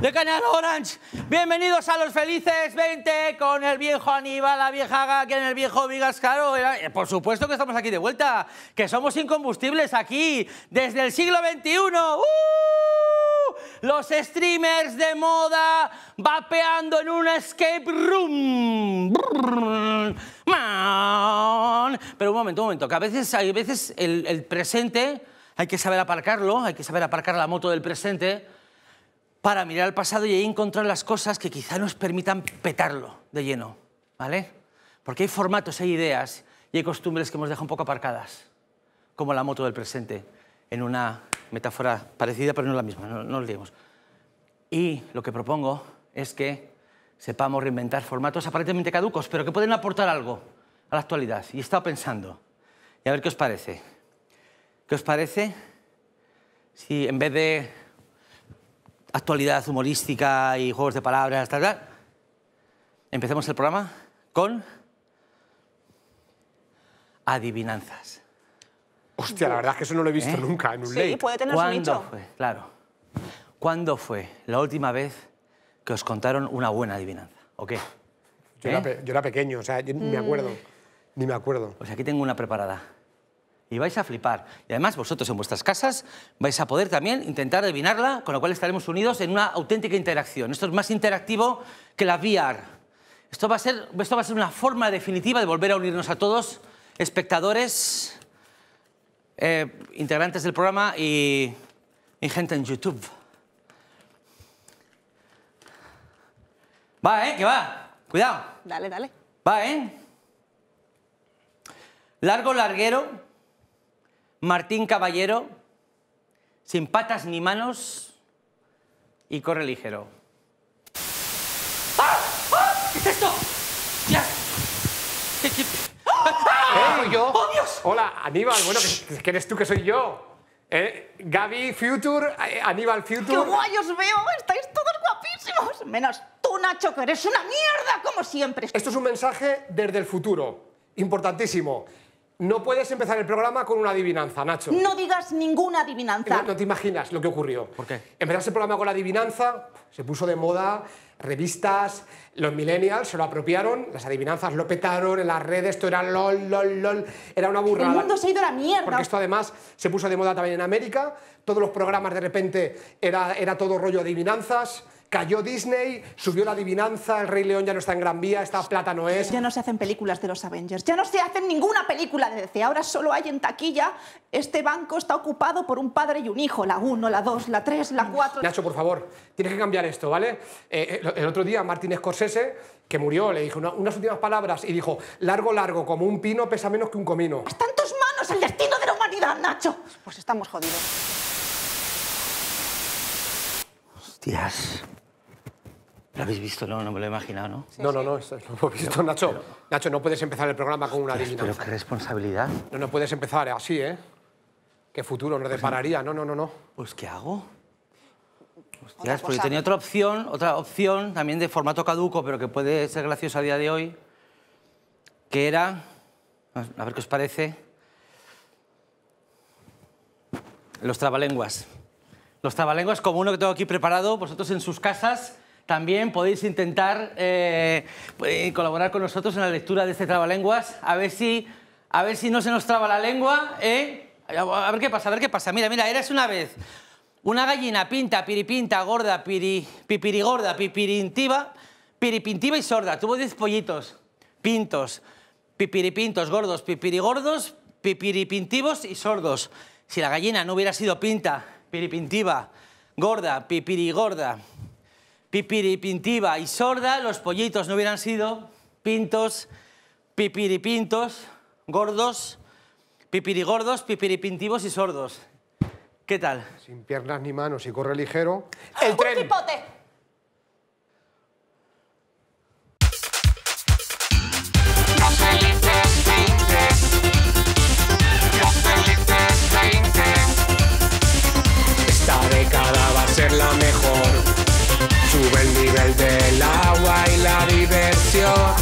de Canal Orange. Bienvenidos a Los Felices 20 con el viejo Aníbal, la vieja en el viejo Vigas Caro. Eh, por supuesto que estamos aquí de vuelta, que somos incombustibles aquí desde el siglo XXI. ¡Uh! Los streamers de moda vapeando en un escape room. Pero un momento, un momento, que a veces, hay veces el, el presente hay que saber aparcarlo, hay que saber aparcar la moto del presente para mirar al pasado y ahí encontrar las cosas que quizá nos permitan petarlo de lleno, ¿vale? Porque hay formatos, hay ideas y hay costumbres que hemos dejado un poco aparcadas, como la moto del presente, en una metáfora parecida pero no la misma, no, lo digamos. Y lo que propongo es que sepamos reinventar formatos aparentemente caducos, pero que pueden aportar algo a la actualidad. Y he estado pensando, y a ver qué os parece. ¿Qué os parece si en vez de actualidad humorística y juegos de palabras, tal, tal. Empecemos el programa con adivinanzas. Hostia, la verdad es que eso no lo he visto ¿Eh? nunca en un sí, puede tener ¿Cuándo nicho? fue? Claro. ¿Cuándo fue la última vez que os contaron una buena adivinanza? ¿O qué? Yo, era, ¿Eh? pequeño, o sea, yo me mm. acuerdo. Ni me acuerdo. Pues aquí tengo una preparada y vais a flipar. Y además vosotros en vuestras casas vais a poder también intentar adivinarla, con lo cual estaremos unidos en una auténtica interacción. Esto es más interactivo que la VR. Esto va a ser, esto va a ser una forma definitiva de volver a unirnos a todos, espectadores, eh, integrantes del programa y, gente en YouTube. Va, ¿eh? Que va. Cuidado. Dale, dale. Va, ¿eh? Largo, larguero, Martín Caballero, sin patas ni manos y corre ligero. ¡Ah! ¡Ah! ¿Qué es esto? ¡Ya! ¿Qué, qué... ah ¡Eh, ¡Oh, Dios! Hola, Aníbal. Bueno, que, eres tú que soy yo. Eh, Gaby Future, eh, Aníbal Future. ¡Qué guay os veo! ¡Estáis todos guapísimos! Menos tú, Nacho, que eres una mierda, como siempre. Esto es un mensaje desde el futuro. Importantísimo. No puedes empezar el programa con una adivinanza, Nacho. No digas ninguna adivinanza. No, te imaginas lo que ocurrió. ¿Por qué? Empezaste el programa con la adivinanza, se puso de moda, revistas, los millennials se lo apropiaron, las adivinanzas lo petaron en las redes, esto era lol, lol, lol, era una burrada. El mundo se ha ido a la mierda. Porque esto además se puso de moda también en América, todos los programas de repente era, era todo rollo adivinanzas, Cayó Disney, subió la adivinanza, el Rey León ya no está en Gran Vía, está Plata no es. Ya no se hacen películas de los Avengers, ya no se hacen ninguna película de DC, ahora solo hay en taquilla. Este banco está ocupado por un padre y un hijo, la 1, la 2, la 3, la 4... Nacho, por favor, tienes que cambiar esto, ¿vale? Eh, eh, el otro día Martin Scorsese, que murió, le dijo unas últimas palabras y dijo, largo, largo, como un pino pesa menos que un comino. Está en tus manos el destino de la humanidad, Nacho. Pues estamos jodidos. Hostias. Lo habéis visto, no, no me lo he imaginado, ¿no? no, no, no, eso lo he visto, Nacho. Nacho, no puedes empezar el programa con una Pero qué responsabilidad. No, no puedes empezar así, ¿eh? ¿Qué futuro nos pues depararía? No, no, no, no. Pues, ¿qué hago? Hostias, pues tenía otra opción, otra opción también de formato caduco, pero que puede ser graciosa a día de hoy, que era, a ver qué os parece, los trabalenguas. Los trabalenguas como uno que tengo aquí preparado, vosotros en sus casas también podéis intentar eh, eh, colaborar con nosotros en la lectura de este trabalenguas, a ver si, a ver si no se nos traba la lengua, ¿eh? A ver qué pasa, a ver qué pasa. Mira, mira, eras una vez una gallina pinta, piripinta, gorda, piri, pipirigorda, pipirintiva, piripintiva y sorda. Tuvo 10 pollitos, pintos, pipiripintos, gordos, pipirigordos, pipiripintivos y sordos. Si la gallina no hubiera sido pinta, piripintiva, gorda, pipirigorda, pipiripintiva y sorda, los pollitos no hubieran sido pintos, pipiripintos, gordos, pipirigordos, pipiripintivos y sordos. ¿Qué tal? Sin piernas ni manos y corre ligero. ¡El tren! sube el nivel del agua y la diversión.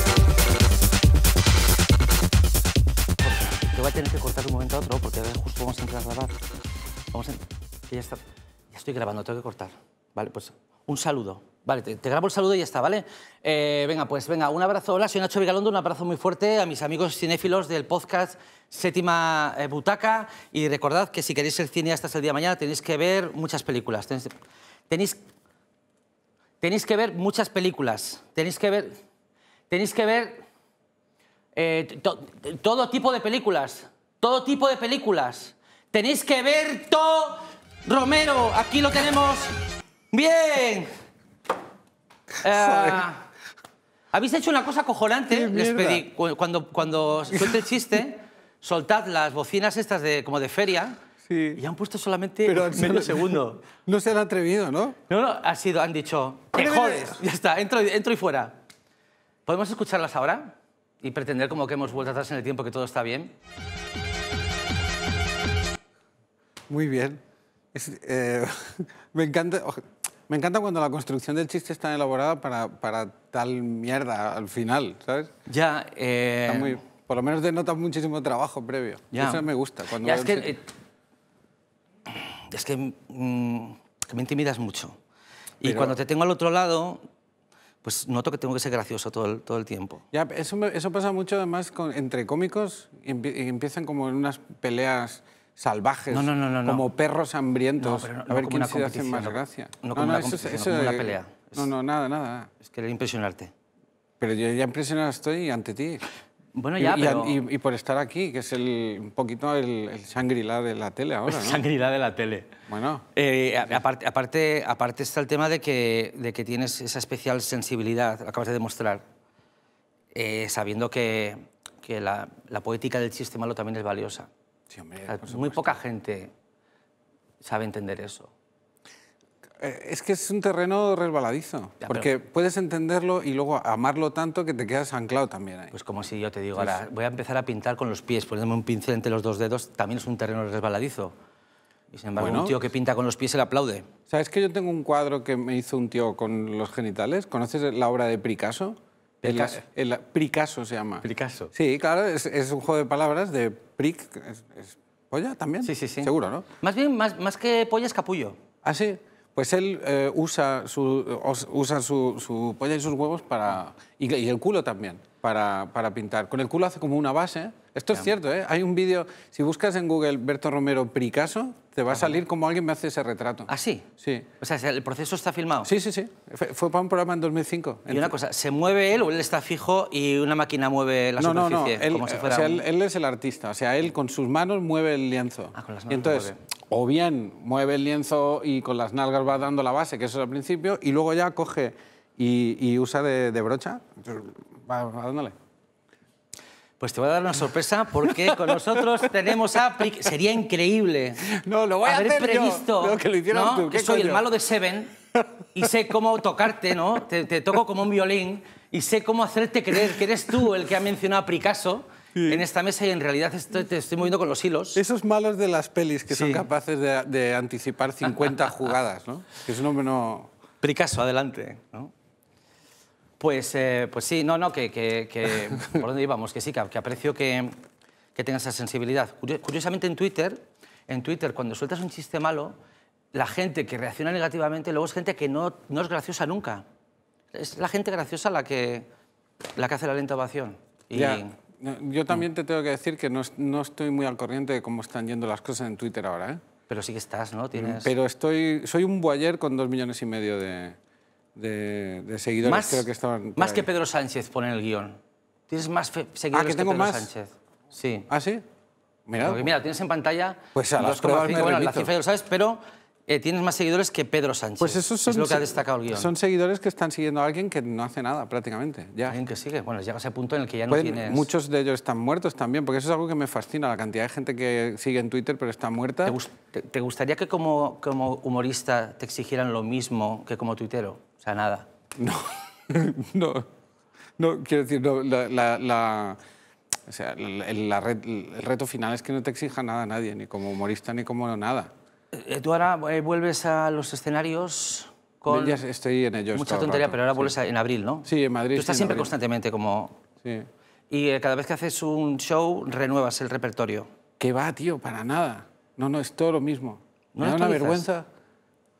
Yo voy a tener que cortar un momento a otro porque justo vamos a entrar a grabar. Vamos a... Ya Ya estoy grabando, tengo que cortar. Vale, pues un saludo. Vale, te, grabo el saludo y ya está, ¿vale? Eh, venga, pues venga, un abrazo. Hola, soy Nacho Vigalondo, un abrazo muy fuerte a mis amigos cinéfilos del podcast Séptima eh, Butaca. Y recordad que si queréis ser hasta el día de mañana tenéis que ver muchas películas. Tenéis, tenéis Tenéis que ver muchas películas, tenéis que ver, tenéis que ver eh, todo tipo de películas, todo tipo de películas. Tenéis que ver todo Romero, aquí lo tenemos. Bien. Ah, habéis hecho una cosa cojonante, cuando, cuando suelte el chiste, soltad las bocinas estas de, como de feria y han puesto solamente medio segundo. No se han atrevido, ¿no? No, no, ha sido, han dicho, ¡te jodes! Ya está, entro, y fuera. ¿Podemos escucharlas ahora? Y pretender como que hemos vuelto atrás en el tiempo, que todo está bien. Muy bien. Eh, me encanta... Me encanta cuando la construcción del chiste está elaborada para, para tal mierda al final, ¿sabes? Ya, eh... por lo menos denota muchísimo trabajo previo. Eso me gusta. Cuando es que eh, es mm, que me intimidas mucho. Y cuando te tengo al otro lado, pues noto que tengo que ser gracioso todo el, todo el tiempo. Ya, eso, eso pasa mucho además con, entre cómicos y empiezan como en unas peleas salvajes, no, no, no, como perros hambrientos, a ver quién se hace más gracia. No, como, una, como una pelea. no, no, nada, nada. Es querer impresionarte. Pero yo ya impresionado estoy ante ti. Bueno, ya, y, pero... y, por estar aquí, que es un poquito el, el sangrila de la tele ahora, sangrila de la tele. Bueno. Eh, aparte, aparte, está el tema de que, de que tienes esa especial sensibilidad, acabas de demostrar, eh, sabiendo que, que la, poética del chiste malo también es valiosa. muy poca gente sabe entender eso. Eh, es que es un terreno resbaladizo, porque puedes entenderlo y luego amarlo tanto que te quedas anclado también ahí. Pues como si yo te digo, ahora voy a empezar a pintar con los pies, poniéndome un pincel entre los dos dedos, también es un terreno resbaladizo. Y sin embargo, un tío que pinta con los pies se le aplaude. ¿Sabes que yo tengo un cuadro que me hizo un tío con los genitales? ¿Conoces la obra de Picasso? El, se llama. Pricaso. Sí, claro, es, un juego de palabras de pric, polla también. Sí, sí, sí. Seguro, ¿no? Más bien, más, más que polla es capullo. ¿Ah, sí? Pues él eh, usa, su, eh, usa su, su, polla y sus huevos para... y el culo también para, pintar. Con el culo hace como una base. Esto es cierto, ¿eh? Hay un vídeo, si buscas en Google Berto Romero Pricaso, te va a ah, salir como alguien me hace ese retrato. ¿Ah, sí? Sí. O sea, ¿el proceso está filmado? Sí, sí, sí. Fue, para un programa en 2005. Y una cosa, ¿se mueve él o él está fijo y una máquina mueve la no, superficie? No, no, él, o sea, él, es el artista. O sea, él con sus manos mueve el lienzo. Ah, con las manos entonces, o bien mueve el lienzo y con las nalgas va dando la base, que eso es al principio, y luego ya coge y, usa de, de brocha Va, dándole. Pues te voy a dar una sorpresa porque con nosotros tenemos a... Sería increíble. No, lo voy a haber previsto, No, que lo hicieron tú. Que soy el malo de Seven y sé cómo tocarte, ¿no? Te, toco como un violín y sé cómo hacerte creer que eres tú el que ha mencionado a Picasso. en esta mesa y en realidad estoy, te estoy moviendo con los hilos. Esos malos de las pelis que son capaces de, de, anticipar 50 jugadas, ¿no? Que es un hombre no... Picasso, adelante, ¿no? Pues, eh, pues sí, no, no, que, por dónde íbamos, que sí, que, aprecio que, tengas esa sensibilidad. Curiosamente en Twitter, en Twitter cuando sueltas un chiste malo, la gente que reacciona negativamente luego es gente que no, no es graciosa nunca. Es la gente graciosa la que, la que hace la lenta ovación. Y... Yo también te tengo que decir que no, no estoy muy al corriente de cómo están yendo las cosas en Twitter ahora. ¿eh? Pero sí que estás, ¿no? Tienes... Pero estoy, soy un boyer con dos millones y medio de, de, seguidores. Más, creo que estaban más que Pedro Sánchez pone el guión. Tienes más seguidores ah, que, tengo Pedro más? Sánchez. Sí. ¿Ah, sí? Mira, mira, tienes en pantalla pues a las bueno, la cifra sabes, pero eh, tienes más seguidores que Pedro Sánchez. Pues eso son, es lo que ha destacado el guión. Son seguidores que están siguiendo a alguien que no hace nada prácticamente. Ya. Alguien que sigue. Bueno, llega ese punto en el que ya no tienes... Muchos de ellos están muertos también, porque eso es algo que me fascina, la cantidad de gente que sigue en Twitter pero está muerta. ¿Te, gustaría que como, como humorista te exigieran lo mismo que como tuitero? sea, nada. No, no, quiero decir, la, la, o sea, el, el reto final es que no te exija nada a nadie, ni como humorista ni como nada. Eh, tú ahora eh, vuelves a los escenarios con... Ya estoy en ellos. Mucha tontería, pero ahora vuelves en abril, ¿no? Sí, en Madrid. Tú estás siempre constantemente como... Sí. Y eh, cada vez que haces un show, renuevas el repertorio. Qué va, tío, para nada. No, no, es todo lo mismo. ¿No es una vergüenza.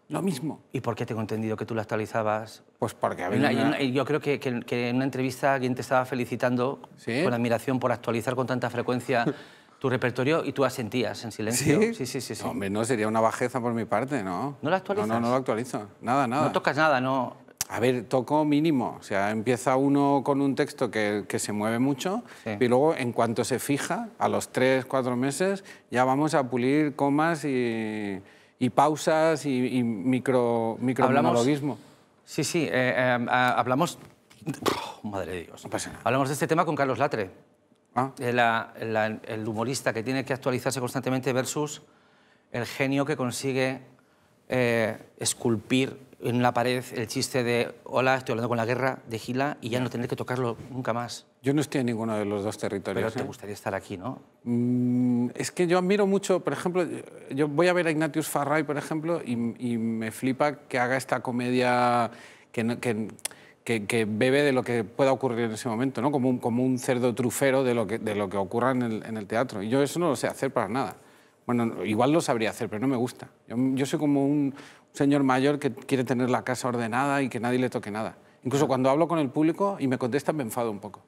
Lo mismo. ¿Y por qué tengo entendido que tú la actualizabas? Pues porque había. Yo creo que, en una entrevista alguien te estaba felicitando con admiración por actualizar con tanta frecuencia tu repertorio y tú asentías en silencio. ¿Sí? Sí, sí, sí. No, hombre, no, sería una bajeza por mi parte, ¿no? ¿No la actualizas? No, no, la lo actualizo. Nada, nada. No tocas nada, no. A ver, toco mínimo. O sea, empieza uno con un texto que, se mueve mucho y luego, en cuanto se fija, a los tres, cuatro meses, ya vamos a pulir comas y y pausas y, micro, micro Sí, sí, eh, eh, ah, hablamos... Oh, madre de Dios. Hablamos de este tema con Carlos Latre, ah. eh, el humorista que tiene que actualizarse constantemente versus el genio que consigue esculpir en la pared el chiste de hola, estoy hablando con la guerra de Gila y ya no tener que tocarlo nunca más. Yo no estoy en ninguno de los dos territorios. Pero te ¿eh? gustaría estar aquí, ¿no? Mm, es que yo admiro mucho, por ejemplo, yo voy a ver a Ignatius Farray, por ejemplo, y, me flipa que haga esta comedia que, que, bebe de lo que pueda ocurrir en ese momento, ¿no? Como un, como un cerdo trufero de lo que, de lo que ocurra en el, en el teatro. Y yo eso no lo sé hacer para nada. Bueno, igual lo sabría hacer, pero no me gusta. yo soy como un, señor mayor que quiere tener la casa ordenada y que nadie le toque nada. Incluso cuando hablo con el público y me contestan, me enfado un poco.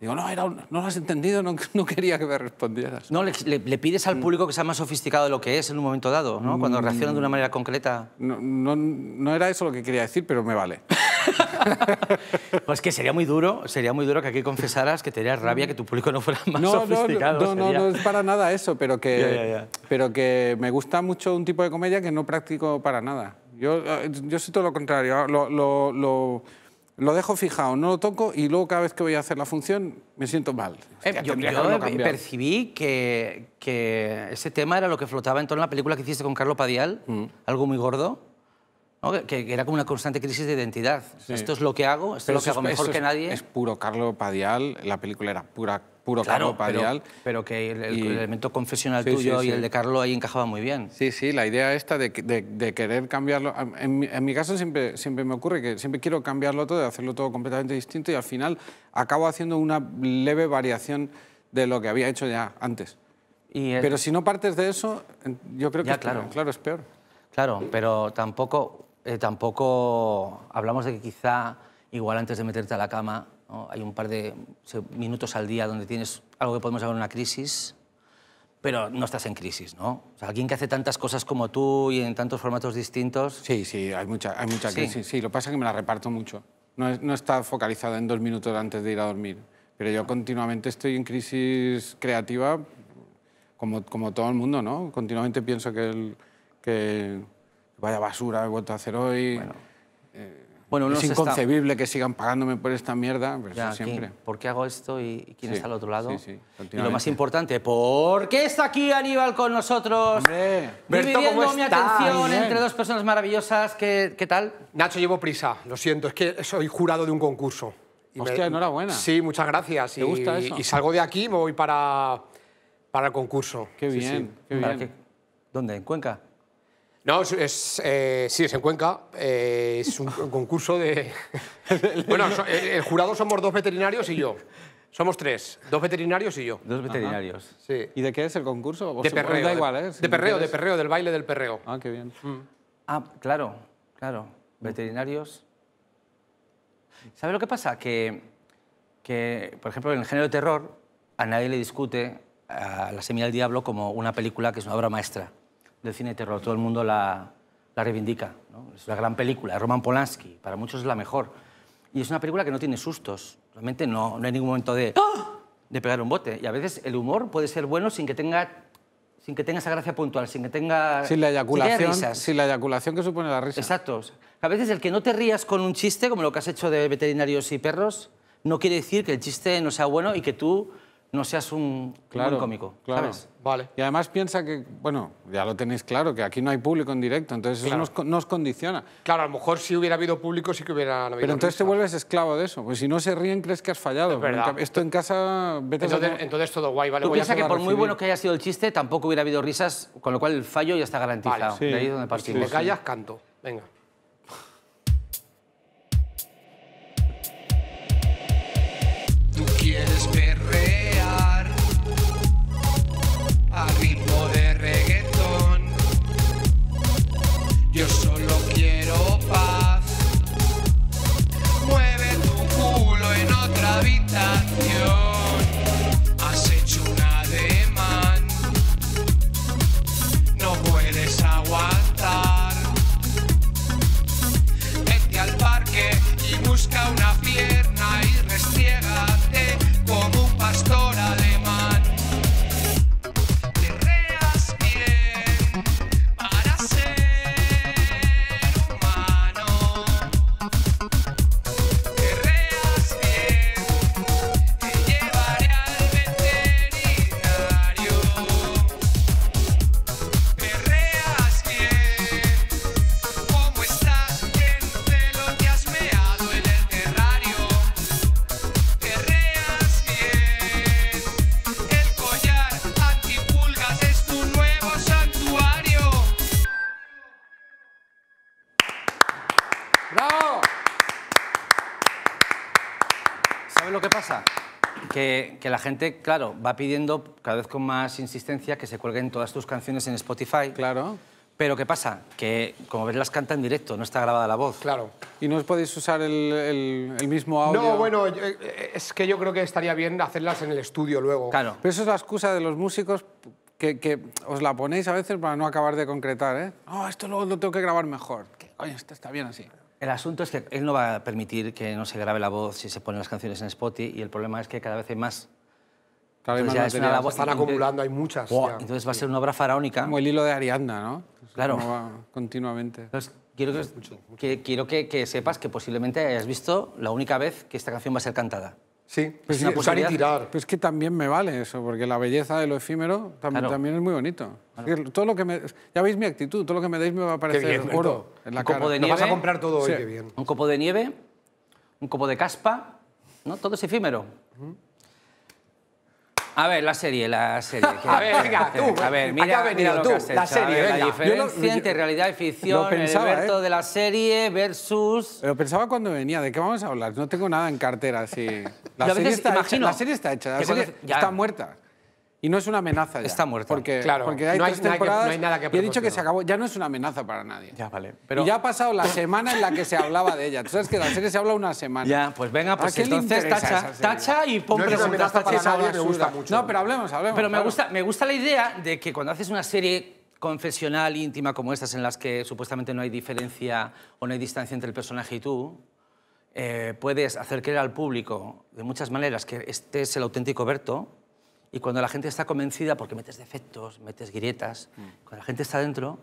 Digo, no, no lo has entendido, no, no, quería que me respondieras. No, le, pides al mm. público que sea más sofisticado de lo que es en un momento dado, ¿no? Cuando reaccionan de una mm. manera concreta. no, no era eso lo que quería decir, pero me vale. pues que sería muy duro, sería muy duro que aquí confesaras que tenías rabia que tu público no fuera más sofisticado. No, no, no, es para nada eso, pero que, pero que me gusta mucho un tipo de comedia que no practico para nada. Yo, eh, yo soy todo lo contrario, ah, lo, lo, lo dejo fijado, no lo toco y luego cada vez que voy a hacer la función me siento mal. Eh, yo, percibí que, que, ese tema era lo que flotaba en torno la película que hiciste con Carlos Padial, mm. algo muy gordo que era como una constante crisis de identidad. Esto es lo que hago, esto es lo que hago mejor que nadie. Es puro Carlo Padial, la película era pura, puro Carlo Padial. Pero, que el, elemento confesional tuyo y el de Carlo ahí encajaba muy bien. Sí, sí, la idea esta de, querer cambiarlo. En, mi caso siempre, siempre me ocurre que siempre quiero cambiarlo todo, hacerlo todo completamente distinto y al final acabo haciendo una leve variación de lo que había hecho ya antes. Pero si no partes de eso, yo creo que claro. claro, es peor. Claro, pero tampoco eh, tampoco hablamos de que quizá, igual antes de meterte a la cama, hay un par de minutos al día donde tienes algo que podemos llamar una crisis, pero no estás en crisis, ¿no? alguien que hace tantas cosas como tú y en tantos formatos distintos... Sí, sí, hay mucha, hay mucha crisis. Sí, sí lo pasa que me la reparto mucho. No, está focalizada en dos minutos antes de ir a dormir. Pero yo ah. continuamente estoy en crisis creativa, como, todo el mundo, ¿no? Continuamente pienso que, que vaya basura he vuelto a hacer hoy. Bueno, eh, es inconcebible que sigan pagándome por esta mierda, ¿Por qué hago esto y, quién está al otro lado? y lo más importante, ¿por qué está aquí Aníbal con nosotros? ¡Hombre! Dividiendo mi atención entre dos personas maravillosas. ¿Qué, ¿Qué tal? Nacho, llevo prisa, lo siento, es que soy jurado de un concurso. Hostia, enhorabuena. Sí, muchas gracias. y, gusta Y salgo de aquí me voy para, para el concurso. Qué bien, ¿Dónde? ¿En Cuenca? No, es, eh, sí, es en Cuenca. Eh, es un, concurso de... bueno, eh, el, jurado somos dos veterinarios y yo. Somos tres, dos veterinarios y yo. Dos veterinarios. Sí. ¿Y de qué es el concurso? De perreo. de perreo, del baile del perreo. Ah, qué bien. Mm. Ah, claro, claro. Veterinarios. sabe lo que pasa? Que, que, por ejemplo, en el género de terror, a nadie le discute a La semilla del diablo como una película que es una obra maestra del cine de terror. Todo el mundo la, la reivindica. Es una gran película, Roman Polanski, para muchos es la mejor. Y es una película que no tiene sustos. Realmente no, no hay ningún momento de, ¡Ah! de pegar un bote. Y a veces el humor puede ser bueno sin que tenga, sin que tenga esa gracia puntual, sin que tenga... Sin la eyaculación, sin, sin la eyaculación que supone la risa. Exacto. A veces el que no te rías con un chiste, como lo que has hecho de veterinarios y perros, no quiere decir que el chiste no sea bueno y que tú no seas un, claro, cómico, Vale. Y además piensa que, bueno, ya lo tenéis claro, que aquí no hay público en directo, entonces eso nos, os condiciona. Claro, a lo mejor si hubiera habido público sí que hubiera habido Pero entonces te vuelves esclavo de eso, pues si no se ríen crees que has fallado. Esto en casa... Vete entonces, entonces todo guay, ¿vale? Tú piensa que por muy bueno que haya sido el chiste, tampoco hubiera habido risas, con lo cual el fallo ya está garantizado. De ahí es donde partimos. Si callas, canto. Venga. Tú quieres ver que, la gente, claro, va pidiendo cada vez con más insistencia que se cuelguen todas tus canciones en Spotify. Claro. Pero ¿qué pasa? Que, como ves, las canta en directo, no está grabada la voz. Claro. ¿Y no os podéis usar el, mismo audio? No, bueno, eh, es que yo creo que estaría bien hacerlas en el estudio luego. Claro. Pero eso es la excusa de los músicos que, os la ponéis a veces para no acabar de concretar, ¿eh? Oh, esto luego lo tengo que grabar mejor. oye, esto está bien así. El asunto es que él no va a permitir que no se grabe la voz si se ponen las canciones en Spotify y el problema es que cada vez hay más. Cada vez más están acumulando, hay muchas. Entonces va a ser una obra faraónica. Como el hilo de Ariadna, ¿no? claro. continuamente. quiero, que, quiero que, que sepas que posiblemente hayas visto la única vez que esta canción va a ser cantada. Sí, pues, usar y tirar. Pues que también me vale eso, porque la belleza de lo efímero también, también es muy bonito. Todo lo que me, ya veis mi actitud, todo lo que me deis me va a parecer oro en la un cara. Copo de nieve, vas a comprar todo hoy, Un copo de nieve, un copo de caspa, ¿no? todo es efímero. A ver, la serie, la serie. a ver, tú. mira, lo tú, la serie, venga. diferencia yo lo, entre realidad y ficción, pensaba, Alberto ¿eh? de la serie versus... Lo pensaba cuando venía, ¿de qué vamos a hablar? No tengo nada en cartera, así... La, serie, está hecha, la serie está hecha, está muerta. Y no es una amenaza ya. Está muerta. Porque, claro, no hay, que, no nada que he dicho que se acabó. Ya no es una amenaza para nadie. Ya, vale. Pero... ya ha pasado la semana en la que se hablaba de ella. Tú sabes que la serie se habla una semana. Ya, pues venga, pues entonces tacha, tacha y pon no me gusta mucho. No, pero hablemos, hablemos. Pero me, gusta, me gusta la idea de que cuando haces una serie confesional, íntima como estas, en las que supuestamente no hay diferencia o no hay distancia entre el personaje y tú, eh, puedes hacer creer al público de muchas maneras que este es el auténtico Berto y cuando la gente está convencida, porque metes defectos, metes grietas, mm. cuando la gente está dentro,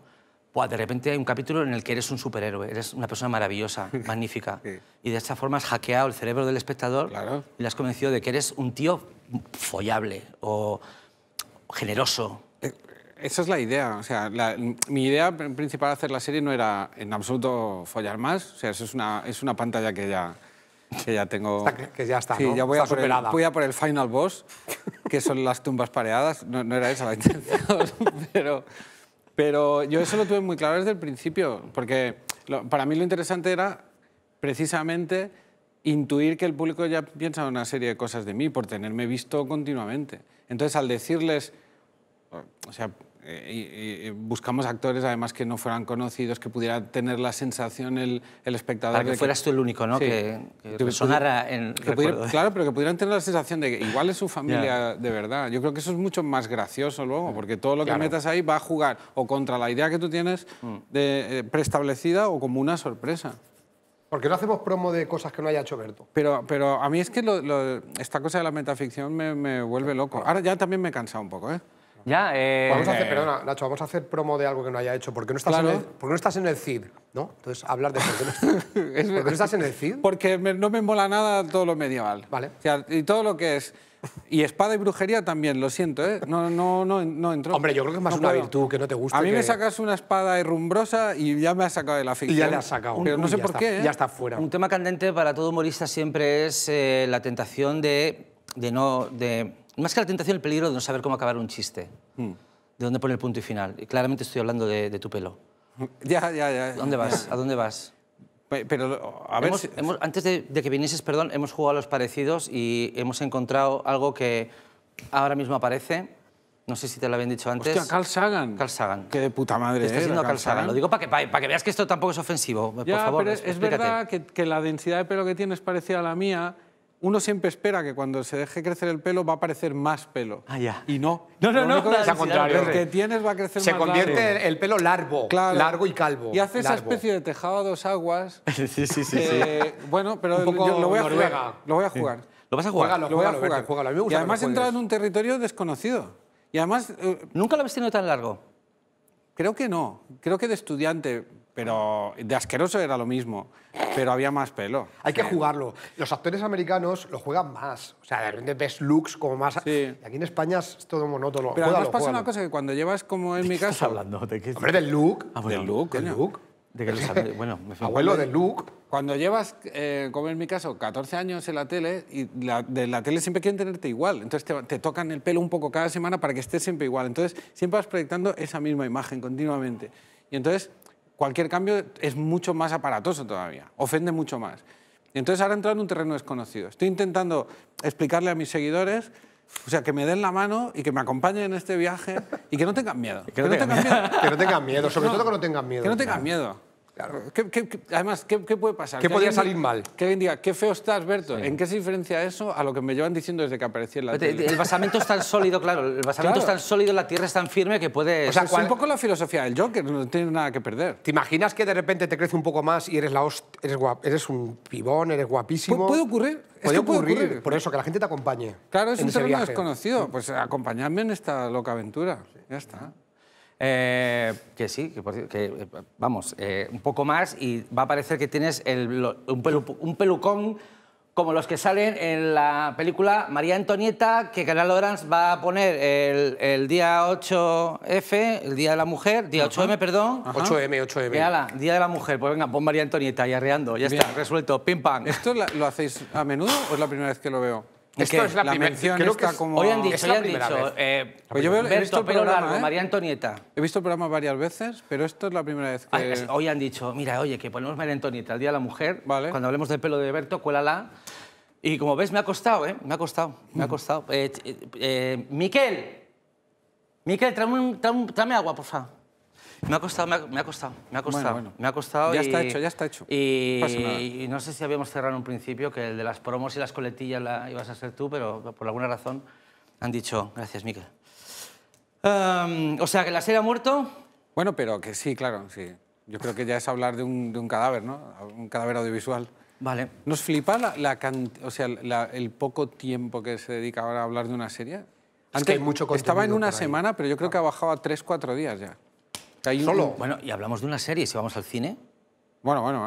de repente hay un capítulo en el que eres un superhéroe, eres una persona maravillosa, magnífica. Y de esta forma has hackeado el cerebro del espectador y le has convencido de que eres un tío follable o generoso. Eh, esa es la idea. O sea, mi idea principal de hacer la serie no era en absoluto follar más. O sea, eso es una, es una pantalla que ya que ya tengo... que ya está, sí, ya voy, a superar el, voy, a por el, final boss, que son las tumbas pareadas. No, no era esa la intención, pero, pero yo eso lo tuve muy claro desde el principio, porque para mí lo interesante era precisamente intuir que el público ya piensa una serie de cosas de mí por tenerme visto continuamente. Entonces, al decirles, o sea, eh, y eh, buscamos actores además que no fueran conocidos, que pudiera tener la sensación el, espectador... Para que, que fueras tú el único, ¿no? Que, que, en... claro, pero que pudieran tener la sensación de que igual es su familia de verdad. Yo creo que eso es mucho más gracioso luego, porque todo lo que metas ahí va a jugar o contra la idea que tú tienes mm. de, eh, preestablecida o como una sorpresa. Porque no hacemos promo de cosas que no haya hecho Berto. Pero, pero a mí es que esta cosa de la metaficción me, me vuelve loco. Ahora ya también me cansado un poco, ¿eh? Ya, eh... vamos a hacer, eh, perdona, Nacho, vamos a hacer promo de algo que no haya hecho. ¿Por qué no estás, en, el, ¿por no estás en el CID? ¿no? Entonces, hablar de por qué no, estás, en el CID. Porque no me mola nada todo lo medieval. Vale. O sea, y todo lo que es... Y espada y brujería también, lo siento, ¿eh? No, no, no, no entró. Hombre, yo creo que es más una virtud que no te gusta. A mí me sacas una espada herrumbrosa y ya me has sacado de la ficción. Y ya le has sacado. Pero no sé por qué. ¿eh? Ya está fuera. Un tema candente para todo humorista siempre es eh, la tentación de, de no... De más que la tentación, el peligro de no saber cómo acabar un chiste. Hmm. De dónde poner el punto y final. Y claramente estoy hablando de, tu pelo. ya, ya, ya. ¿Dónde vas? ¿A dónde vas? Pero, a ver... Hemos, antes de, que vinieses, perdón, hemos jugado a los parecidos y hemos encontrado algo que ahora mismo aparece. No sé si te lo habían dicho antes. Hostia, Carl Sagan. Carl Sagan. Qué de puta madre. está haciendo Carl Sagan? Lo digo para que, que veas que esto tampoco es ofensivo. Por favor, es, verdad que, la densidad de pelo que tienes parecida a la mía uno siempre espera que cuando se deje crecer el pelo va a aparecer más pelo. Ah, y no. No, no, no. Es al contrario. El que tienes va a crecer se más Se convierte el pelo largo, largo y calvo. Y hace esa especie de tejado a dos aguas. sí, sí, sí. sí. Eh, bueno, pero lo voy a jugar. Lo voy a jugar. ¿Lo vas a jugar? lo voy a jugar. y además entra en un territorio desconocido. Y además... Eh, ¿Nunca lo habéis tenido tan largo? Creo que no. Creo que de estudiante pero de asqueroso era lo mismo, pero había más pelo. Hay que jugarlo. Los actores americanos lo juegan más. O sea, de repente ves looks como más... Sí. aquí en España es todo monótono. Pero además pasa una cosa que cuando llevas, como en mi caso... estás hablando? ¿De qué? Hombre, del look. Ah, bueno, del look, Del look. De que los, bueno, me Abuelo de Luke. Cuando llevas, eh, como en mi caso, 14 años en la tele, y la, de la tele siempre quieren tenerte igual. Entonces te, te, tocan el pelo un poco cada semana para que estés siempre igual. Entonces siempre vas proyectando esa misma imagen continuamente. Y entonces cualquier cambio es mucho más aparatoso todavía, ofende mucho más. Entonces ahora he en un terreno desconocido. Estoy intentando explicarle a mis seguidores, o sea, que me den la mano y que me acompañen en este viaje y que no tengan miedo. Que no, tengan miedo. Que no tengan miedo, sobre todo que no tengan miedo. Que no tengan miedo. Claro. además, ¿qué, puede pasar? ¿Qué podría salir mal? Que diga, qué feo estás, Berto. ¿En qué se diferencia eso a lo que me llevan diciendo desde que aparecí en la El basamento es tan sólido, claro. El basamento es tan sólido, la tierra es tan firme que puede... O sea, es un poco la filosofía del Joker, no tiene nada que perder. ¿Te imaginas que de repente te crece un poco más y eres, la eres, guap... eres un pibón, eres guapísimo? ¿Puede ocurrir? puede ocurrir. Por eso, que la gente te acompañe. Claro, es un terreno desconocido. Pues acompañadme en esta loca aventura. Ya está. Eh, que sí, que, eh, vamos, eh, un poco más y va a parecer que tienes un, pelucón como los que salen en la película María Antonieta, que Canal Orange va a poner el, día 8F, el Día de la Mujer, día 8M, perdón. 8M, 8M. Día de la Mujer, pues venga, pon María Antonieta y arreando, ya está, resuelto, pim pam. ¿Esto lo hacéis a menudo o es la primera vez que lo veo? Esto es la, primera. como... Hoy han dicho, hoy han dicho he visto el largo, ¿eh? María Antonieta. He visto el programa varias veces, pero esto es la primera vez ah, que... hoy han dicho, mira, oye, que ponemos María Antonieta al Día de la Mujer, vale. cuando hablemos del pelo de Berto, cuélala. Y como ves, me ha costado, ¿eh? Me ha costado, me ha mm. costado. Eh, eh, Miquel, Miquel, tráeme, agua, por me ha costado, me ha, costado, me ha costado. Me ha costado ya está hecho, ya está hecho. Y, no sé si habíamos cerrado en un principio que el de las promos y las coletillas la ibas a ser tú, pero por alguna razón han dicho, gracias, Miquel. Em, o sea, que la serie ha muerto. Bueno, pero que sí, claro, sí. Yo creo que ya es hablar de un, cadáver, ¿no? Un cadáver audiovisual. Vale. ¿Nos flipa la, la o sea, el poco tiempo que se dedica ahora a hablar de una serie? que hay mucho Estaba en una semana, pero yo creo que ha bajado a tres, cuatro días ya. Solo. Bueno, y hablamos de una serie, si vamos al cine. Bueno, bueno,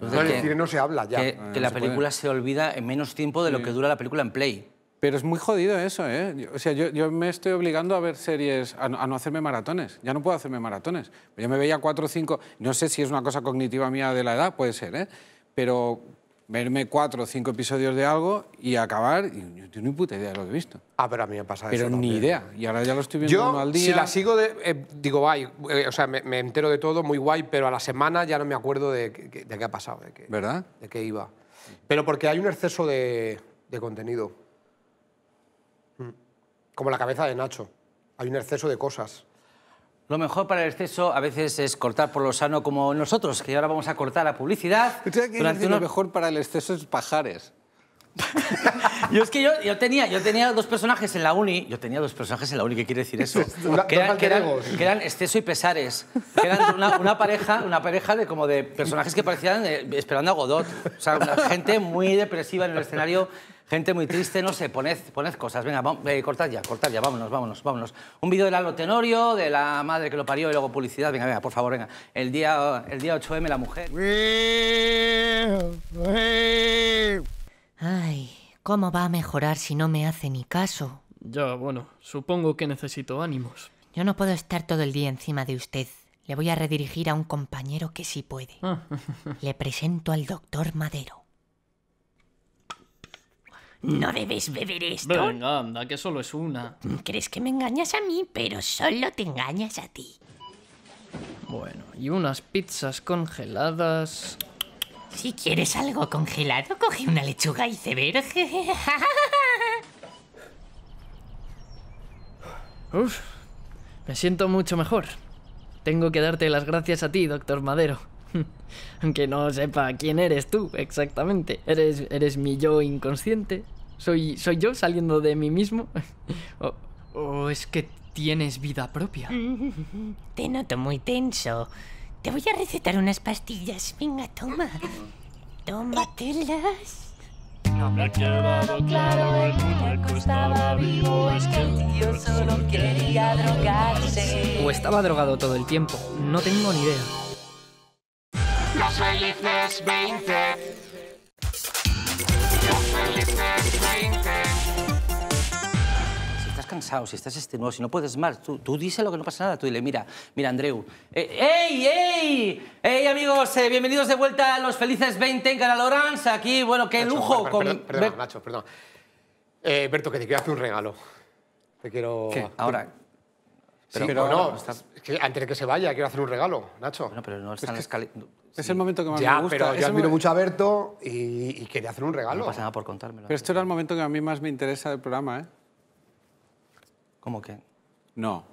bueno. no, el cine no se habla ya. Que, eh, la película se olvida en menos tiempo de lo que dura la película en play. Pero es muy jodido eso, ¿eh? o sea, yo, me estoy obligando a ver series, a no, a no, hacerme maratones. Ya no puedo hacerme maratones. Yo me veía cuatro o cinco, no sé si es una cosa cognitiva mía de la edad, puede ser, ¿eh? Pero verme cuatro o cinco episodios de algo y acabar. Y yo tengo ni puta idea de lo que he visto. Ah, pero a mí me ha pasado eso. Pero ni idea. Y ahora ya lo estoy viendo al día. Si la sigo, eh, digo, bye. Eh, o sea, me, entero de todo, muy guay, pero a la semana ya no me acuerdo de, qué ha pasado. De qué, ¿Verdad? De qué iba. Pero porque hay un exceso de, de contenido. Mm. Como la cabeza de Nacho. Hay un exceso de cosas. Lo mejor para el exceso a veces es cortar por lo sano como nosotros, que ahora vamos a cortar la publicidad. Durante Lo mejor para el exceso es pajares. yo es que yo, yo, tenía, yo tenía dos personajes en la uni, yo tenía dos personajes en la uni, ¿qué quiere decir eso? que, eran, que, eran, exceso y pesares, que eran una, pareja, una pareja de como de personajes que parecían eh, esperando a Godot, o sea, gente muy depresiva en el escenario Gente muy triste, no sé, poned, cosas. Venga, eh, cortad ya, cortad ya, vámonos, vámonos, vámonos. Un vídeo del Lalo Tenorio, de la madre que lo parió y luego publicidad. Venga, venga, por favor, venga. El día, el día 8M, la mujer. Ay, ¿cómo va a mejorar si no me hace ni caso? Ya, bueno, supongo que necesito ánimos. Yo no puedo estar todo el día encima de usted. Le voy a redirigir a un compañero que sí puede. Ah. Le presento al doctor Madero. No debes beber esto. Venga, anda, que solo es una. Crees que me engañas a mí, pero solo te engañas a ti. Bueno, y unas pizzas congeladas. Si quieres algo congelado, coge una lechuga y ceberge. Uf, me siento mucho mejor. Tengo que darte las gracias a ti, doctor Madero. Aunque no sepa quién eres tú exactamente. Eres, eres mi yo inconsciente. Soy, soy yo saliendo de mí mismo. Oh. o, es que tienes vida propia. Te noto muy tenso. Te voy a recetar unas pastillas. Venga, toma. Tómatelas. O estaba drogado todo el tiempo, no tengo ni idea. Los Felices 20. Los Felices 20. Si estás cansado, si estás estenuado, si no puedes más, tú, dices lo que no pasa nada. Tú dile, mira, mira, Andreu. Eh, ey! ¡Ey, amigos! Eh, bienvenidos de vuelta a Los Felices 20 en Canal Orange. Aquí, bueno, qué lujo. con... Perdón, Nacho, perdón. Eh, Berto, que te quiero hacer un regalo. Te quiero... ¿Qué? Ahora... Pero, no, no antes de que se vaya, quiero hacer un regalo, Nacho. pero no están es, es el momento que más me gusta. pero yo admiro mucho a Berto y, quería hacer un regalo. No pasa nada por contármelo. Pero esto era el momento que a mí más me interesa del programa, ¿eh? ¿Cómo que? No.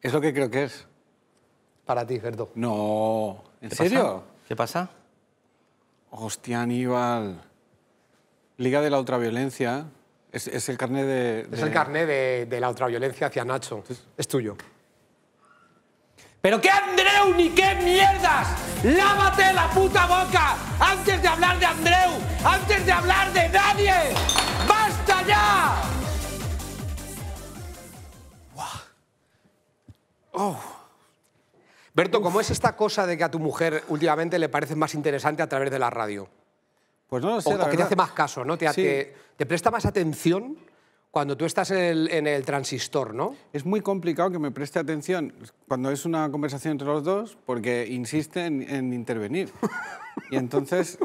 Es lo que creo que es. Para ti, Berto. No. ¿En serio? ¿Qué pasa? Hostia, Aníbal. Liga de la Ultraviolencia. Es, el carnet de, Es el carnet de la ultraviolencia hacia Nacho. Es tuyo. ¿Pero qué Andreu ni qué mierdas? ¡Lávate la puta boca! Antes de hablar de Andreu, antes de hablar de nadie. ¡Basta ya! Oh. Berto, ¿cómo es esta cosa de que a tu mujer últimamente le parece más interesante a través de la radio? Pues no lo sé. que te hace más caso, ¿no? te presta más atención cuando tú estás en el, transistor, ¿no? Es muy complicado que me preste atención cuando es una conversación entre los dos porque insiste en, intervenir. y entonces,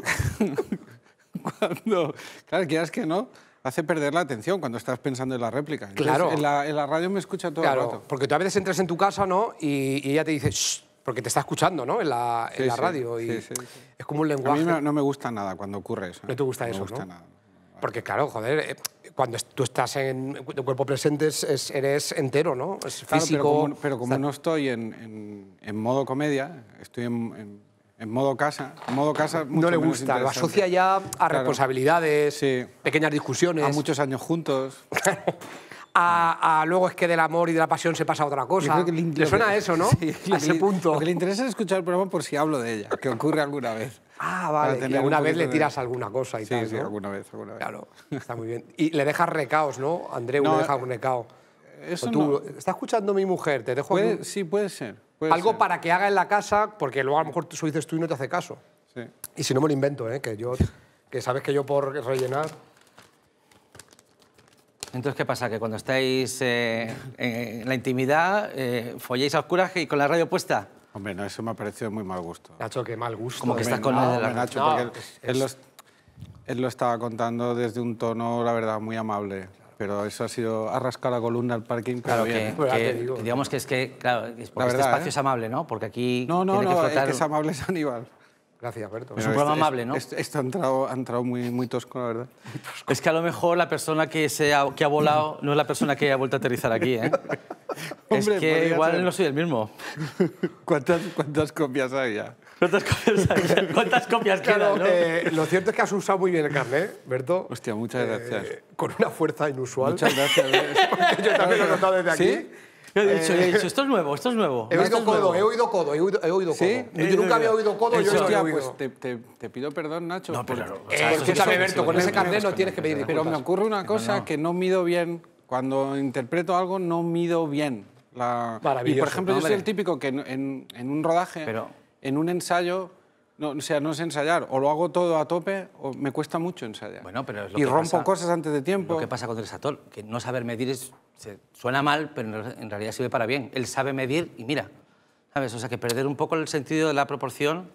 cuando... Claro, quieras que no, hace perder la atención cuando estás pensando en la réplica. claro. En la, radio me escucha todo claro, el rato. Porque tú a veces entras en tu casa, ¿no? Y, ella te dice... porque te está escuchando, ¿no? En la, radio. Y Es como un lenguaje. A mí no, me gusta nada cuando ocurre eso. No te gusta no me gusta nada. Porque, claro, joder, eh, cuando tú estás en tu cuerpo presente eres entero, ¿no? Es físico. pero como, no estoy en, modo comedia, estoy en, modo casa. modo casa no le gusta, lo asocia ya a responsabilidades, pequeñas discusiones. A muchos años juntos. a, luego es que del amor y de la pasión se pasa a otra cosa. le, suena eso, ¿no? a ese punto. Lo que le interesa es escuchar el programa por si hablo de ella, que ocurre alguna vez. Ah, vale. Y alguna vez le tiras alguna cosa y sí, Sí, alguna vez, alguna vez. Claro, está muy bien. Y le dejas recaos, ¿no? Andreu no, le eh, deja un recao. Eso no. ¿Está escuchando mi mujer? ¿Te dejo Sí, puede ser. algo para que haga en la casa, porque luego a lo mejor tú dices tú y no te hace caso. Sí. Y si no me lo invento, ¿eh? que yo que sabes que yo por rellenar... Entonces, ¿qué pasa? Que cuando estáis eh, en la intimidad, eh, folláis folléis a oscuras y con la radio puesta. Hombre, no, eso me ha parecido muy mal gusto. Nacho, qué mal gusto. Como que estás con el Nacho, porque él, lo estaba contando desde un tono, la verdad, muy amable. Pero eso ha sido arrascar la columna al parking. Claro, que, ¿eh? pues digamos que es que, claro, es este espacio es amable, ¿no? Porque aquí. No, no, no, que que es amable es Aníbal. Gracias, Berto. Es un este programa amable, ¿no? Esto este ha, entrado, ha entrado muy, muy tosco, la verdad. Es que a lo mejor la persona que, se ha, que ha volado no es la persona que ha vuelto a aterrizar aquí, ¿eh? es que igual no soy el mismo. ¿Cuántas, ¿Cuántas copias hay ya? ¿Cuántas copias, hay? ¿Cuántas copias quedan? Eh, lo cierto es que has usado muy bien el carnet, Berto. Hostia, muchas eh, gracias. con una fuerza inusual. Muchas gracias. Eh. yo también lo he notado desde ¿Sí? aquí. Yo he eh, dicho, esto es nuevo, esto es nuevo. He oído codo, he oído codo, he oído, codo. Yo nunca había oído codo, yo no pues, pues, te, pido perdón, Nacho. No, pero... Eh, escúchame, Berto, con ese carnet no tienes que pedir disculpas. Pero me ocurre una cosa que no mido bien, cuando interpreto algo no mido bien. La... Y por ejemplo, yo soy el típico que en, un rodaje, en un ensayo no, o sea, no sé ensayar. O lo hago todo a tope o me cuesta mucho ensayar. pero y rompo cosas antes de tiempo. Lo que pasa con el Satol, que no saber medir suena mal, pero en realidad sirve para bien. Él sabe medir y mira. ¿Sabes? O sea, que perder un poco el sentido de la proporción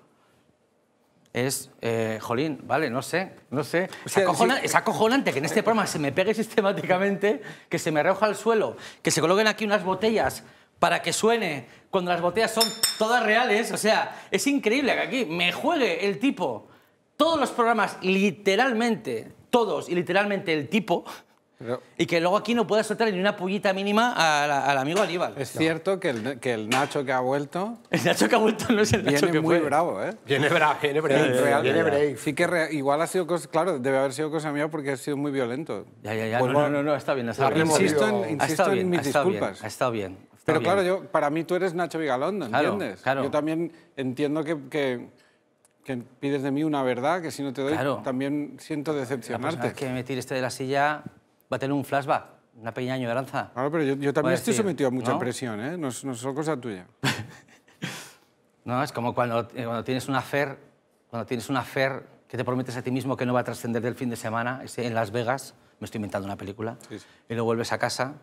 es, eh, jolín, vale, no sé, no sé. es, acojonante, que en este programa se me pegue sistemáticamente, que se me arroja al suelo, que se coloquen aquí unas botellas para que suene, cuando las botellas son todas reales. O sea, es increíble que aquí me juegue el tipo. Todos los programas, literalmente, todos y literalmente el tipo. Y que luego aquí no pueda soltar ni una pullita mínima al, amigo Alíbal. Es cierto que el, que el, Nacho que ha vuelto... El Nacho que ha vuelto no es el Nacho que muy bravo, ¿eh? Viene bravo, viene bravo. Viene, bravo. Sí que igual ha sido cosa... Claro, debe haber sido cosa mía porque ha sido muy violento. Ya, ya, ya. Pues no, no, no, está bien, está bien. Insisto en, insisto en mis disculpas. ha estado bien, pero claro, yo, para mí tú eres Nacho Vigalondo, ¿entiendes? Yo también entiendo que, pides de mí una verdad, que si no te doy, también siento decepcionarte. La que me este de la silla va a tener un flashback, una pequeña añoranza. Claro, pero yo, también estoy sometido a mucha presión, ¿eh? No, no es cosa tuya. no, es como eh, cuando, tienes una fer, cuando tienes una fer que te prometes a ti mismo que no va a trascender del fin de semana, en Las Vegas, me estoy inventando una película, y lo vuelves a casa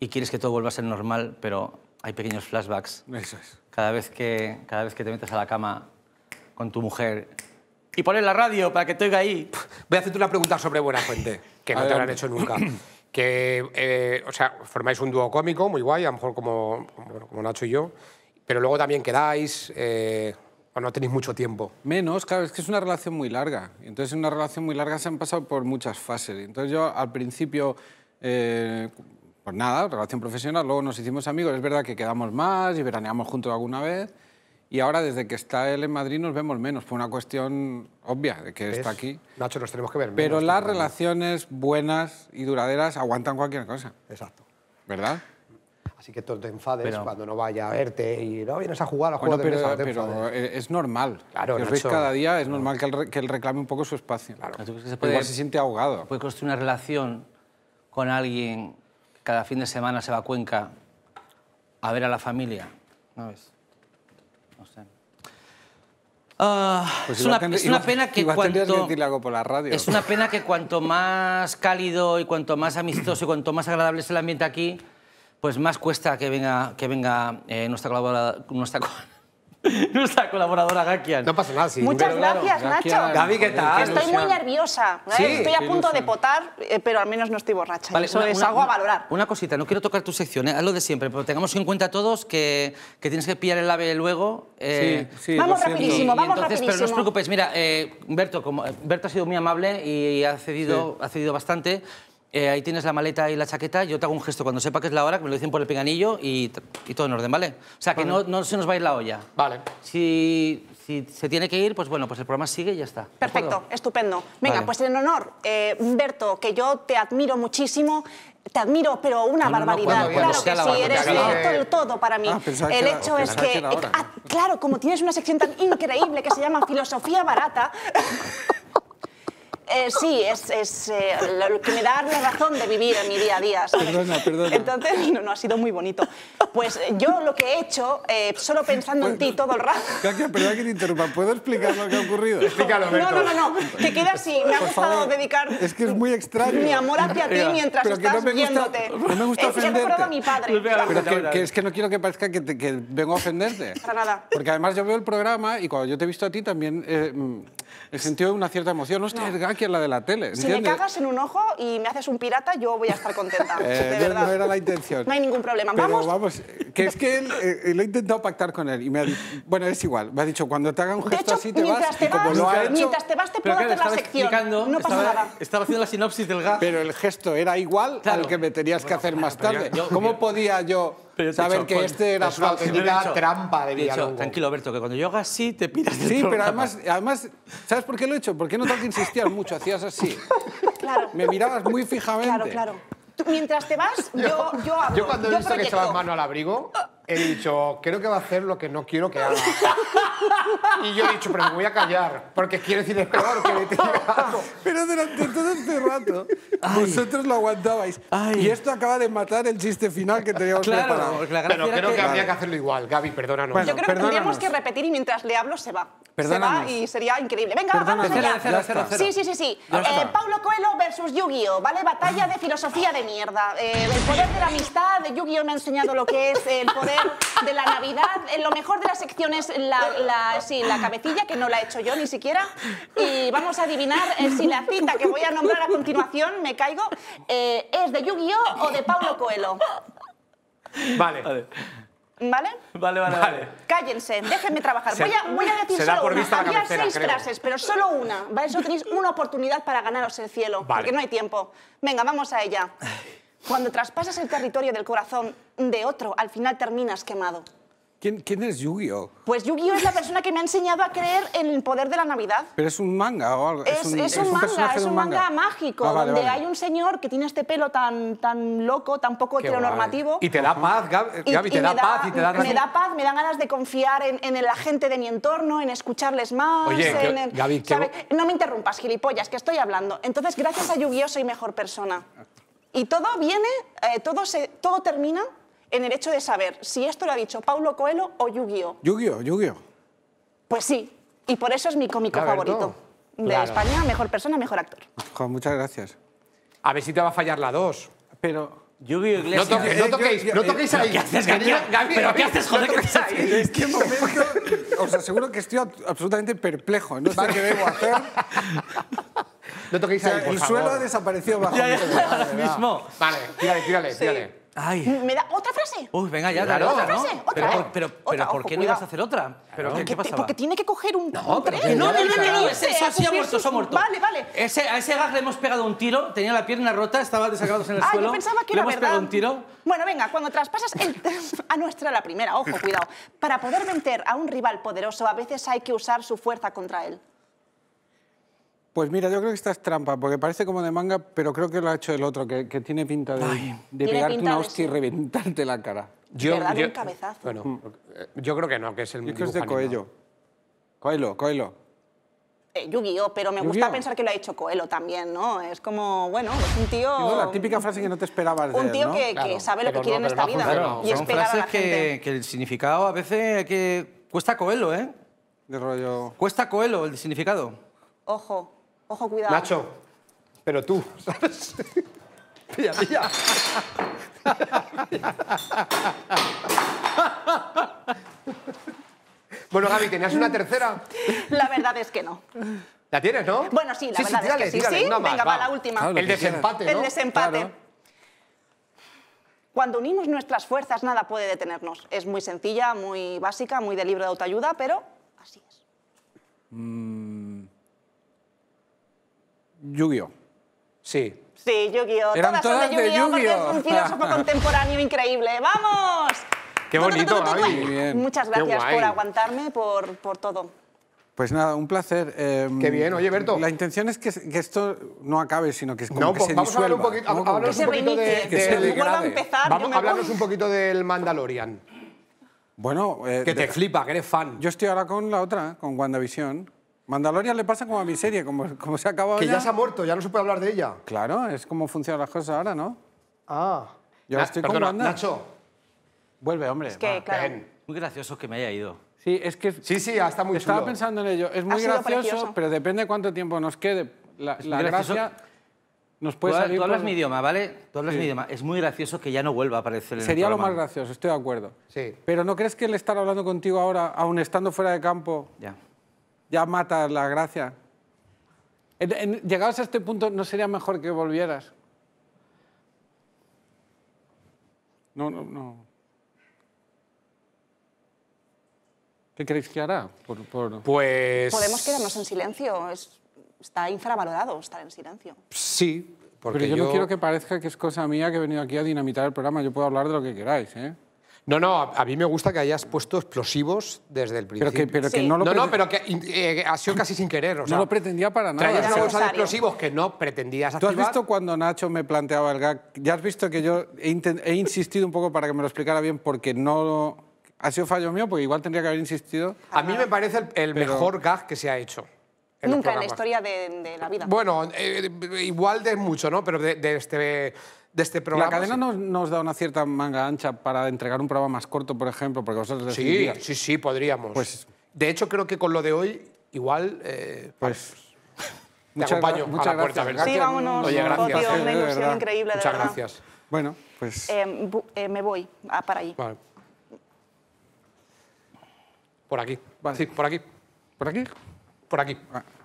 y quieres que todo vuelva a ser normal, pero hay pequeños flashbacks. Eso es. Cada vez que, cada vez que te metes a la cama con tu mujer y pones la radio para que te oiga ahí. Voy a hacerte una pregunta sobre buena fuente, que no te habrán hecho nunca. Que, eh, o sea, formáis un dúo cómico muy guay, a lo mejor como, como Nacho y yo, pero luego también quedáis... Eh, o no tenéis mucho tiempo. Menos, claro, es que es una relación muy larga. Entonces, en una relación muy larga se han pasado por muchas fases. Entonces, yo al principio, eh, pues nada, relación profesional, luego nos hicimos amigos, es verdad que quedamos más y veraneamos juntos alguna vez, y ahora, desde que está él en Madrid, nos vemos menos. Fue una cuestión obvia de que está aquí. Nacho, nos tenemos que ver menos, Pero las relaciones buenas y duraderas aguantan cualquier cosa. Exacto. ¿Verdad? Así que tú te enfades cuando no vaya a verte y no vienes a jugar a jugar pero, de pero eh, es normal. Claro, que cada día, es normal que él, reclame un poco su espacio. Claro. Pues se, siente ahogado. Puede construir una relación con alguien cada fin de semana se va a Cuenca a ver a la familia. ¿No ves? sé. Ah, pues es, una, pena que cuanto, por la radio. Es una pena que cuanto más cálido y cuanto más amistoso y cuanto más agradable es el ambiente aquí, pues más cuesta que venga, que venga eh, nuestra colaboradora, nuestra Nuestra colaboradora Gakian. No pasa nada, sí. Muchas gracias, Nacho. Gaby, ¿qué tal? Estoy muy nerviosa. ¿eh? Sí, estoy a punto de potar, eh, pero al menos no estoy borracha. Vale, Eso es algo a valorar. Una cosita, no quiero tocar tu sección, ¿eh? haz lo de siempre, pero tengamos en cuenta todos que, tienes que pillar el ave luego. sí, sí, vamos rapidísimo, vamos rapidísimo. Pero no os preocupéis, mira, Berto, ha sido muy amable y ha cedido, ha cedido bastante. Eh, ahí tienes la maleta y la chaqueta. Yo te hago un gesto cuando sepa que es la hora, que me lo dicen por el peganillo y, todo en orden, ¿vale? O sea, que no, se nos va a ir la olla. Vale. Si, se tiene que ir, pues bueno, pues el programa sigue y ya está. Perfecto, estupendo. Venga, pues en honor, eh, Humberto, que yo te admiro muchísimo, te admiro, pero una barbaridad. claro que sí, eres todo, para mí. Ah, el hecho es que, ah, claro, como tienes una sección tan increíble que se llama Filosofía Barata... Eh, sí, es, es eh, lo que me da la razón de vivir en mi día a día. Perdona, perdona. Entonces, no, no, ha sido muy bonito. Pues eh, yo lo que he hecho, solo pensando en ti todo el rato... Cállate, perdona que te interrumpa. ¿Puedo explicar lo que ha ocurrido? Explícalo, No, no, no, no. Te queda así. Me ha gustado dedicar... Es que es muy extraño. Mi amor hacia ti mientras estás viéndote. No me gusta ofenderte. a mi padre. Pero que, es que no quiero que parezca que, te, que vengo a ofenderte. Para nada. Porque además yo veo el programa y cuando yo te he visto a ti también me sentido una cierta emoción. No, está no. es la de la tele. Si me cagas en un ojo y me haces un pirata, yo voy a estar contenta. Eh, no, era la intención. No hay ningún problema. vamos. vamos que es que él, eh, lo he intentado pactar con él y me ha dicho. Bueno, es igual. Me ha dicho, cuando te haga un gesto así te vas. como ha hecho, mientras te vas, te puedo hacer la sección. No pasa nada. Estaba haciendo la sinopsis del gas. Pero el gesto era igual al que me tenías que hacer más tarde. ¿Cómo podía yo.? Saber que este era su pues, auténtica trampa de Villalongo. Tranquilo, Alberto que cuando yo haga así te piras Sí, pero además, además, ¿sabes por qué lo he hecho? Porque qué no te insistías mucho, hacías así. Claro. Me mirabas muy fijamente. Claro, claro. mientras te vas, yo, yo, yo, cuando he visto que echabas mano al abrigo he dicho, creo que va a hacer lo que no quiero que haga. Y yo he dicho, pero me voy a callar, porque quiero decir es peor que me Pero durante todo este rato, vosotros lo aguantabais. Y esto acaba de matar el chiste final que teníamos preparado. pero creo que, habría que hacerlo igual. Gaby, perdónanos. yo creo que tendríamos que repetir y mientras le hablo se va. Se va y sería increíble. Venga, vamos allá. Cero, cero, cero, sí, sí, sí. sí. Eh, Paulo Coelho versus Yu-Gi-Oh! ¿Vale? Batalla de filosofía de mierda. Eh, el poder de la amistad. Yu-Gi-Oh! me ha enseñado lo que es el poder de, la Navidad. lo mejor de la sección es la, sí, la cabecilla, que no la he hecho yo ni siquiera. Y vamos a adivinar eh, si la cita que voy a nombrar a continuación, me caigo, eh, es de Yu-Gi-Oh o de Paulo Coelho. Vale. Vale. ¿Vale? Vale, vale, vale. Cállense, déjenme trabajar. voy, a, voy, a, decir solo seis frases, pero solo una. ¿Vale? eso tenéis una oportunidad para ganaros el cielo, porque no hay tiempo. Venga, vamos a ella. Cuando traspasas el territorio del corazón de otro, al final terminas quemado. ¿Quién, es Yu-Gi-Oh? Pues Yu-Gi-Oh es la persona que me ha enseñado a creer en el poder de la Navidad. Pero es un manga o algo. Es, es, un, manga, es un manga, mágico, donde hay un señor que tiene este pelo tan, tan loco, tan poco heteronormativo. Y te da paz, Gaby, te da, paz y te da... Me da paz, me dan ganas de confiar en, en la gente de mi entorno, en escucharles más... Oye, Gaby, No me interrumpas, gilipollas, que estoy hablando. Entonces, gracias a Yu-Gi-Oh soy mejor persona. Y todo viene, eh, todo, se, todo termina en el hecho de saber si esto lo ha dicho Paulo Coelho o Yu-Gi-Oh. Yu-Gi-Oh, Yu-Gi-Oh. Pues sí, y por eso es mi cómico favorito. De España, mejor persona, mejor actor. muchas gracias. A ver si te va a fallar la 2. Pero Iglesias. No, toquéis, ahí. ¿Qué haces, Gabi? ¿Pero qué haces, joder? ¿Qué es que en momento, os aseguro que estoy absolutamente perplejo. No sé qué debo hacer. No toquéis ahí, El suelo ha desaparecido bajo. Ya, mismo. Vale, tírale, tírale, tírale. Ay. ¿Me da otra frase? Uy, venga ya, claro, otra, ¿no? frase, otra, pero, ¿eh? pero, pero, ¿por qué no ibas a hacer otra? ¿Pero qué, qué pasaba? Porque tiene que coger un, no, tren. ¿eh? No, no, no, no, no, ese, eso sí ha muerto, eso ha muerto. Vale, vale. Ese, a ese gag le hemos pegado un tiro, tenía la pierna rota, estaba desacabados en el ah, suelo. yo pensaba que era Le hemos pegado un tiro. Bueno, venga, cuando traspasas el... a nuestra la primera, ojo, cuidado. Para poder vencer a un rival poderoso, a veces hay que usar su fuerza contra él. Pues mira, yo creo que esta es trampa, porque parece como de manga, pero creo que lo ha hecho el otro, que, tiene pinta de, pegarte una hostia y reventarte la cara. Yo, de un cabezazo. Mm. Eh, yo creo que no, que es el Yo creo que es de Coelho. Coelho, Coelho. Eh, Yu-Gi-Oh, pero me gusta pensar que lo ha hecho Coelho también, ¿no? Es como, bueno, es un tío... No, la típica frase que no te esperabas de Un tío que, sabe lo que quiere en esta vida claro, y es a la que, que el significado a veces eh, que cuesta Coelho, ¿eh? De rollo... Cuesta Coelho el significado. Ojo. Ojo, cuidado. Nacho, pero tú, ¿sabes? pilla, pilla. bueno, Gaby, ¿tenías una tercera? La verdad es que no. ¿La tienes, no? Bueno, sí, la verdad es que sí. Venga, va. la última. el desempate, ¿no? El desempate. Cuando unimos nuestras fuerzas, nada puede detenernos. Es muy sencilla, muy básica, muy de libro de autoayuda, pero así es. Mmm. Yu-Gi-Oh! Sí. Sí, Yu-Gi-Oh! todas de Yu-Gi-Oh! un filósofo contemporáneo increíble. ¡Vamos! ¡Qué bonito, bien. Muchas gracias por aguantarme, por, por todo. Pues nada, un placer. Em, Qué bien, oye, Berto. La intención es que, esto no acabe, sino que, como no, que pues se vamos A hablar un poquito, un poquito que se del, a empezar, Vamos a hablarnos un poquito del Mandalorian. Bueno... Eh, que te flipa, que eres fan. Yo estoy ahora con la otra, con WandaVision, Mandalorian le pasa como a mi serie, como, como se ha acabado. Que ya, se ha muerto, ya no se puede hablar de ella. Claro, es como funcionan las cosas ahora, ¿no? Ah. Yo Na estoy perdona, Nacho. Vuelve, hombre. Es que, ah, claro. Muy gracioso que me haya ido. Sí, es que. Sí, sí, ah, está muy Estaba pensando en ello. Es muy gracioso, pero depende cuánto tiempo nos quede. La, gracia. Nos puede tú, salir tú hablas mi idioma, ¿vale? Tú hablas mi idioma. Es muy gracioso que ya no vuelva a aparecer en Sería lo más gracioso, estoy de acuerdo. Sí. Pero ¿no crees que el estar hablando contigo ahora, aun estando fuera de campo, ya ya mata la gracia. llegados a este punto, ¿no sería mejor que volvieras? No, no, no. ¿Qué creéis que hará? Por, Pues... Podemos quedarnos en silencio. está infravalorado estar en silencio. Sí, porque Pero yo, yo no quiero que parezca que es cosa mía que he venido aquí a dinamitar el programa. Yo puedo hablar de lo que queráis, ¿eh? No, no, a, mí me gusta que hayas puesto explosivos desde el principio. Pero que, no lo No, no, pero que eh, eh, ha sido casi sin querer. no lo pretendía para nada. Traías una explosivos que no pretendías activar. ¿Tú has visto cuando Nacho me planteaba el gag? Ya has visto que yo he, insistido un poco para que me lo explicara bien porque no... Ha sido fallo mío porque igual tendría que haber insistido. A mí me parece el, mejor gag que se ha hecho. En Nunca en la historia de, la vida. Bueno, eh, igual de mucho, ¿no? Pero de, de este este la cadena nos, nos, da una cierta manga ancha para entregar un programa más corto, por ejemplo, porque vosotros Sí, sí, sí, podríamos. Pues, de hecho, creo que con lo de hoy, igual... Eh, pues... Te muchas gracias. Sí, vámonos. Muchas gracias. Bueno, pues... Em, eh, me voy a para allí. Por aquí. Sí, por aquí. ¿Por aquí? Por aquí. Ah.